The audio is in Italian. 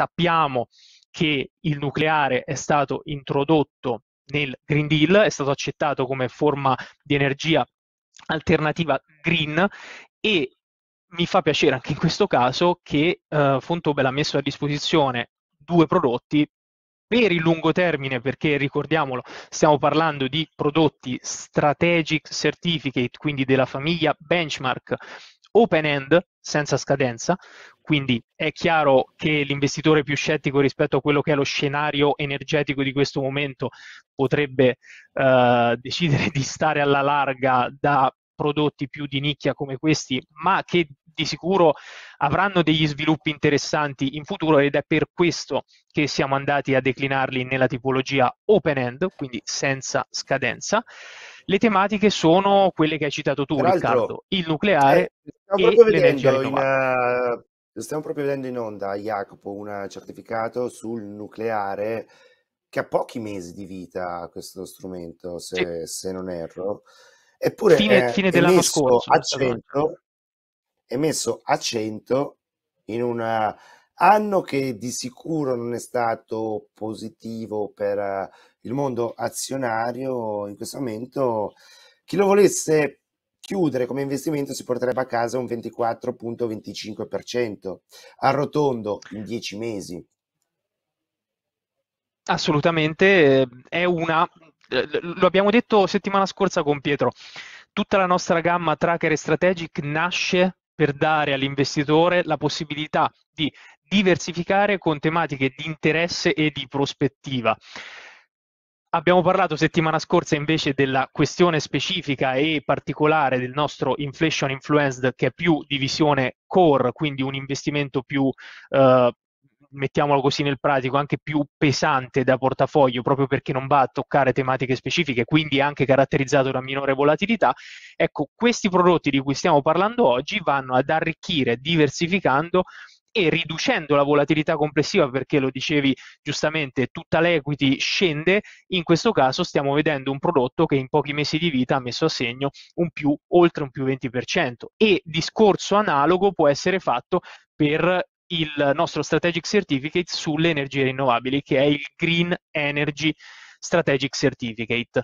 sappiamo che il nucleare è stato introdotto nel Green Deal, è stato accettato come forma di energia alternativa green e mi fa piacere anche in questo caso che eh, Fontobel ha messo a disposizione due prodotti per il lungo termine, perché ricordiamolo, stiamo parlando di prodotti strategic certificate, quindi della famiglia benchmark open end senza scadenza, quindi è chiaro che l'investitore più scettico rispetto a quello che è lo scenario energetico di questo momento potrebbe eh, decidere di stare alla larga da prodotti più di nicchia come questi, ma che di sicuro avranno degli sviluppi interessanti in futuro ed è per questo che siamo andati a declinarli nella tipologia open end, quindi senza scadenza. Le tematiche sono quelle che hai citato tu, Riccardo, il nucleare eh, e l'energia rinnovabile. Eh, stiamo proprio vedendo in onda, Jacopo, un certificato sul nucleare che ha pochi mesi di vita questo strumento, se, sì. se non erro. Eppure fine, è, fine è dell'anno scorso, a 100, è messo a 100 in un anno che di sicuro non è stato positivo per il mondo azionario in questo momento. Chi lo volesse chiudere come investimento si porterebbe a casa un 24.25% arrotondo in 10 mesi. Assolutamente, eh, è una, eh, lo abbiamo detto settimana scorsa con Pietro, tutta la nostra gamma tracker e strategic nasce per dare all'investitore la possibilità di diversificare con tematiche di interesse e di prospettiva. Abbiamo parlato settimana scorsa invece della questione specifica e particolare del nostro inflation influenced che è più divisione core, quindi un investimento più, eh, mettiamolo così nel pratico, anche più pesante da portafoglio proprio perché non va a toccare tematiche specifiche, quindi anche caratterizzato da minore volatilità. Ecco, questi prodotti di cui stiamo parlando oggi vanno ad arricchire diversificando e riducendo la volatilità complessiva, perché lo dicevi giustamente, tutta l'equity scende, in questo caso stiamo vedendo un prodotto che in pochi mesi di vita ha messo a segno un più, oltre un più 20%. E discorso analogo può essere fatto per il nostro Strategic Certificate sulle energie rinnovabili, che è il Green Energy Strategic Certificate.